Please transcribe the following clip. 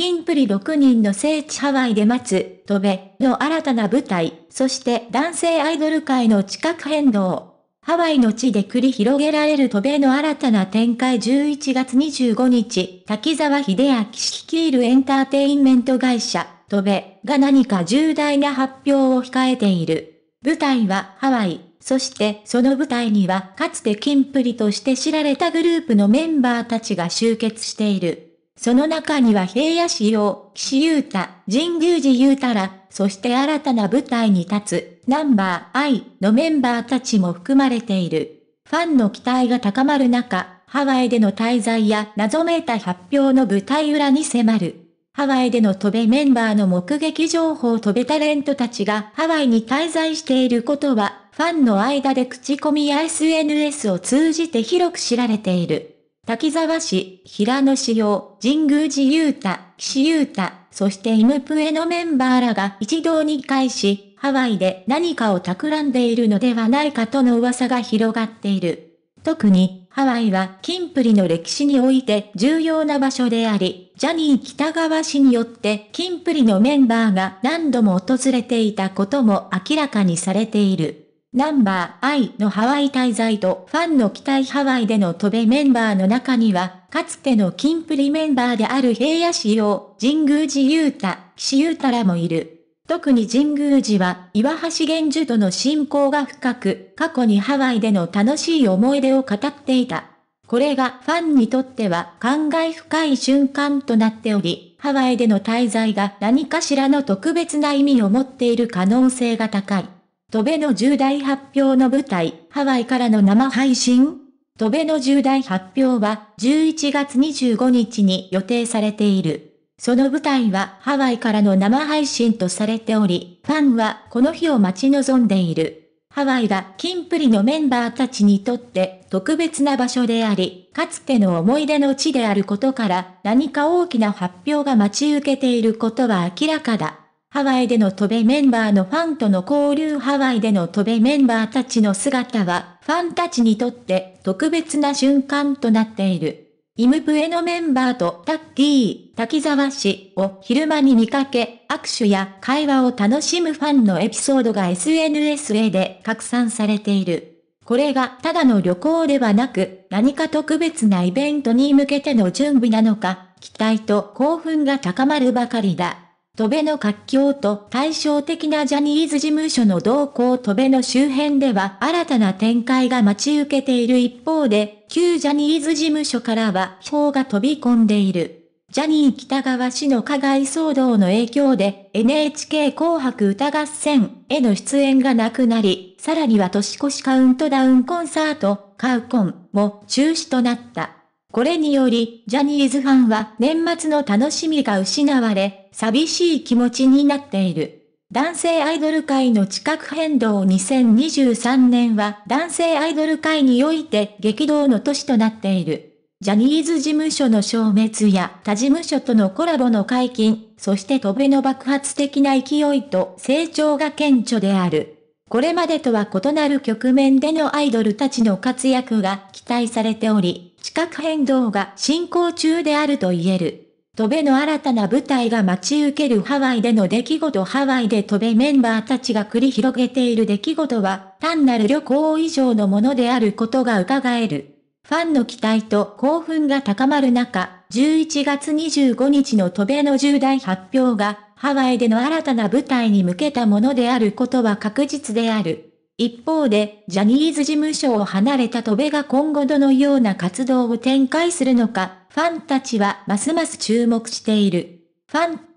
キンプリ6人の聖地ハワイで待つ、トベの新たな舞台、そして男性アイドル界の地殻変動。ハワイの地で繰り広げられる渡米の新たな展開11月25日、滝沢秀明率いるエンターテインメント会社、渡米が何か重大な発表を控えている。舞台はハワイ、そしてその舞台にはかつてキンプリとして知られたグループのメンバーたちが集結している。その中には平野市用、岸優太、神宮寺優太ら、そして新たな舞台に立つ、ナンバー I のメンバーたちも含まれている。ファンの期待が高まる中、ハワイでの滞在や謎めいた発表の舞台裏に迫る。ハワイでの飛べメンバーの目撃情報飛べタレントたちがハワイに滞在していることは、ファンの間で口コミや SNS を通じて広く知られている。滝沢市、平野市用、神宮寺雄太、岸雄太、そしてイムプエのメンバーらが一堂に会し、ハワイで何かを企んでいるのではないかとの噂が広がっている。特に、ハワイはキンプリの歴史において重要な場所であり、ジャニー北川氏によってキンプリのメンバーが何度も訪れていたことも明らかにされている。ナンバー I のハワイ滞在とファンの期待ハワイでの渡米メンバーの中には、かつてのキンプリメンバーである平野市用、神宮寺う太、岸う太らもいる。特に神宮寺は、岩橋玄樹との親交が深く、過去にハワイでの楽しい思い出を語っていた。これがファンにとっては感慨深い瞬間となっており、ハワイでの滞在が何かしらの特別な意味を持っている可能性が高い。戸辺の重大発表の舞台、ハワイからの生配信戸辺の重大発表は11月25日に予定されている。その舞台はハワイからの生配信とされており、ファンはこの日を待ち望んでいる。ハワイはキンプリのメンバーたちにとって特別な場所であり、かつての思い出の地であることから何か大きな発表が待ち受けていることは明らかだ。ハワイでの飛べメンバーのファンとの交流ハワイでの飛べメンバーたちの姿は、ファンたちにとって特別な瞬間となっている。イムプエのメンバーとタッキー、滝沢氏を昼間に見かけ、握手や会話を楽しむファンのエピソードが SNS で拡散されている。これがただの旅行ではなく、何か特別なイベントに向けての準備なのか、期待と興奮が高まるばかりだ。戸辺の活況と対照的なジャニーズ事務所の動向戸辺の周辺では新たな展開が待ち受けている一方で、旧ジャニーズ事務所からは批評が飛び込んでいる。ジャニー北川氏の加害騒動の影響で NHK 紅白歌合戦への出演がなくなり、さらには年越しカウントダウンコンサート、カウコンも中止となった。これにより、ジャニーズファンは年末の楽しみが失われ、寂しい気持ちになっている。男性アイドル界の地殻変動2023年は男性アイドル界において激動の年となっている。ジャニーズ事務所の消滅や他事務所とのコラボの解禁、そして飛べの爆発的な勢いと成長が顕著である。これまでとは異なる局面でのアイドルたちの活躍が期待されており、地殻変動が進行中であると言える。トベの新たな舞台が待ち受けるハワイでの出来事ハワイでトベメンバーたちが繰り広げている出来事は単なる旅行以上のものであることが伺える。ファンの期待と興奮が高まる中、11月25日のトベの重大発表がハワイでの新たな舞台に向けたものであることは確実である。一方で、ジャニーズ事務所を離れた戸部が今後どのような活動を展開するのか、ファンたちはますます注目している。ファン